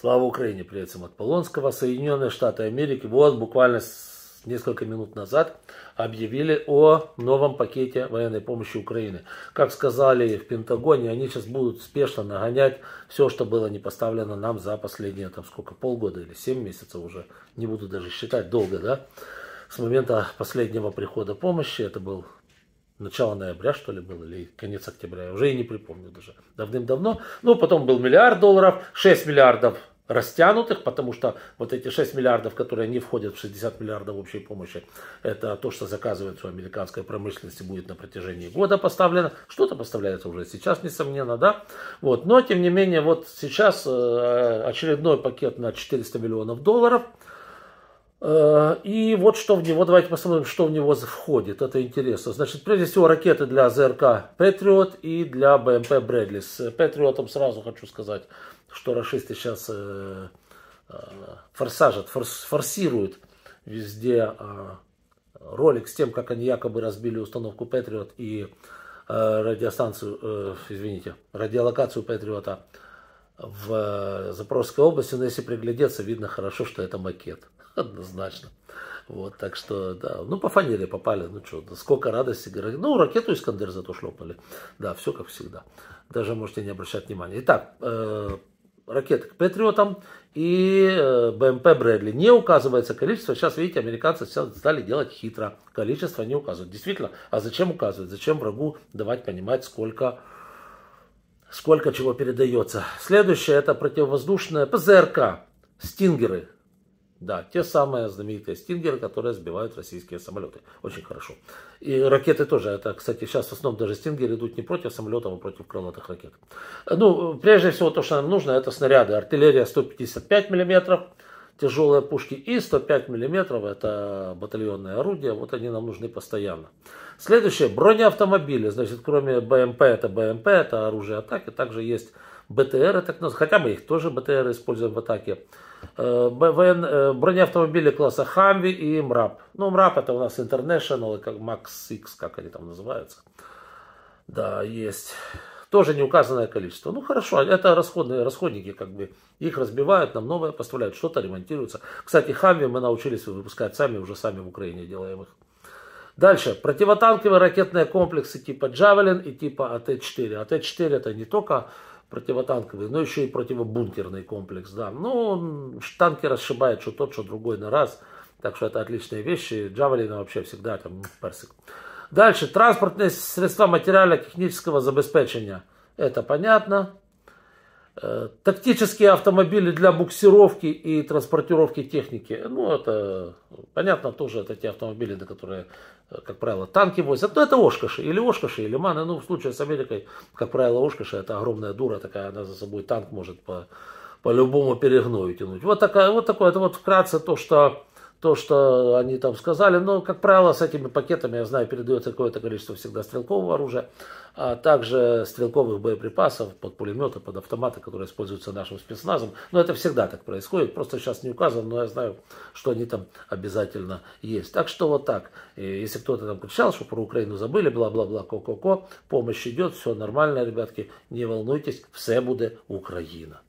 Слава Украине, привет всем от Полонского. Соединенные Штаты Америки вот буквально несколько минут назад объявили о новом пакете военной помощи Украины. Как сказали в Пентагоне, они сейчас будут спешно нагонять все, что было не поставлено нам за последние, там сколько, полгода или семь месяцев уже, не буду даже считать, долго, да? С момента последнего прихода помощи, это был начало ноября, что ли, был, или конец октября, я уже и не припомню даже, давным-давно. Ну, потом был миллиард долларов, 6 миллиардов растянутых, потому что вот эти 6 миллиардов, которые не входят в 60 миллиардов общей помощи, это то, что заказывается у американской промышленности, будет на протяжении года поставлено. Что-то поставляется уже сейчас, несомненно, да. Вот. Но, тем не менее, вот сейчас э, очередной пакет на 400 миллионов долларов – Э, и вот что в него, давайте посмотрим, что в него входит, это интересно. Значит, прежде всего ракеты для ЗРК «Патриот» и для БМП «Брэдли». С э, «Патриотом» сразу хочу сказать, что расисты сейчас э, форсажат, форсируют везде ролик с тем, как они якобы разбили установку «Патриот» и радиостанцию, извините, радиолокацию «Патриота» в Запорожской области, но если приглядеться, видно хорошо, что это макет. однозначно. Вот, так что, да, ну, по фанере попали, ну, что, сколько радости, ну, ракету Искандер зато шлепнули, да, все как всегда, даже можете не обращать внимания. Итак, э, ракеты к Патриотам и э, БМП Брэдли. Не указывается количество. Сейчас, видите, американцы стали делать хитро. Количество не указывают. Действительно, а зачем указывать? Зачем врагу давать понимать, сколько, сколько чего передается? Следующее это противовоздушная ПЗРК, стингеры. Да, те самые знаменитые стингеры, которые сбивают российские самолеты. Очень хорошо. И ракеты тоже. Это, кстати, сейчас в основном даже стингеры идут не против самолетов, а против крылатых ракет. Ну, прежде всего, то, что нам нужно, это снаряды. Артиллерия 155 миллиметров, тяжелые пушки и 105 миллиметров, это батальонные орудия. Вот они нам нужны постоянно. Следующее, бронеавтомобили. Значит, кроме БМП, это БМП, это оружие атаки, также есть БТР, так называемые, хотя мы их тоже БТР используем в атаке. Э, БВН, э, бронеавтомобили класса Хамви и МРАП. Ну, МРАП это у нас International, как Max X, как они там называются. Да, есть. Тоже не указанное количество. Ну хорошо, это расходные расходники, как бы их разбивают, нам новое поставляют, что-то ремонтируется. Кстати, Хамви мы научились выпускать сами, уже сами в Украине делаем их. Дальше. Противотанковые ракетные комплексы типа «Джавелин» и типа АТ-4. АТ-4 это не только противотанковый, но еще и противобункерный комплекс. Да. Ну, танки расшибает что тот, что другой на раз. Так что это отличные вещи. Джавелин вообще всегда там персик. Дальше. Транспортные средства материально-технического забеспечения. Это понятно. Э, тактические автомобили для буксировки и транспортировки техники. Ну, это, понятно, тоже это те автомобили, на которые, э, как правило, танки возят. Но это Ошкаши, или Ошкаши, или Маны. Ну, в случае с Америкой, как правило, Ошкаши это огромная дура такая, она за собой танк может по, по-любому перегною тянуть. Вот, такая, вот такое, это вот вкратце то, что то, что они там сказали. Но, как правило, с этими пакетами, я знаю, передается какое-то количество всегда стрелкового оружия, а также стрелковых боеприпасов под пулеметы, под автоматы, которые используются нашим спецназом. Но это всегда так происходит. Просто сейчас не указано, но я знаю, что они там обязательно есть. Так что вот так. И если кто-то там кричал, что про Украину забыли, бла-бла-бла, ко-ко-ко, помощь идет, все нормально, ребятки, не волнуйтесь, все будет Украина.